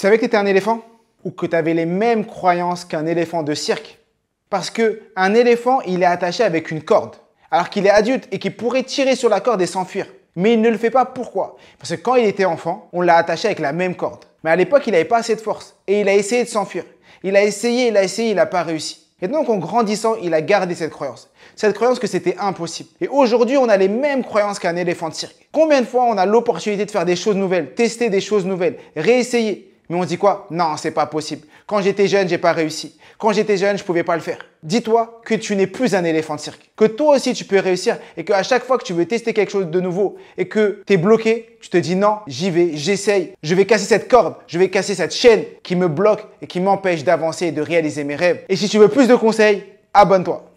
savais que tu un éléphant ou que tu avais les mêmes croyances qu'un éléphant de cirque Parce que un éléphant, il est attaché avec une corde, alors qu'il est adulte et qu'il pourrait tirer sur la corde et s'enfuir. Mais il ne le fait pas. Pourquoi Parce que quand il était enfant, on l'a attaché avec la même corde. Mais à l'époque, il n'avait pas assez de force et il a essayé de s'enfuir. Il a essayé, il a essayé, il n'a pas réussi. Et donc en grandissant, il a gardé cette croyance. Cette croyance que c'était impossible. Et aujourd'hui, on a les mêmes croyances qu'un éléphant de cirque. Combien de fois on a l'opportunité de faire des choses nouvelles, tester des choses nouvelles, réessayer mais on dit quoi Non, c'est pas possible. Quand j'étais jeune, j'ai pas réussi. Quand j'étais jeune, je pouvais pas le faire. Dis-toi que tu n'es plus un éléphant de cirque. Que toi aussi, tu peux réussir et qu'à chaque fois que tu veux tester quelque chose de nouveau et que tu es bloqué, tu te dis non, j'y vais, j'essaye. Je vais casser cette corde, je vais casser cette chaîne qui me bloque et qui m'empêche d'avancer et de réaliser mes rêves. Et si tu veux plus de conseils, abonne-toi.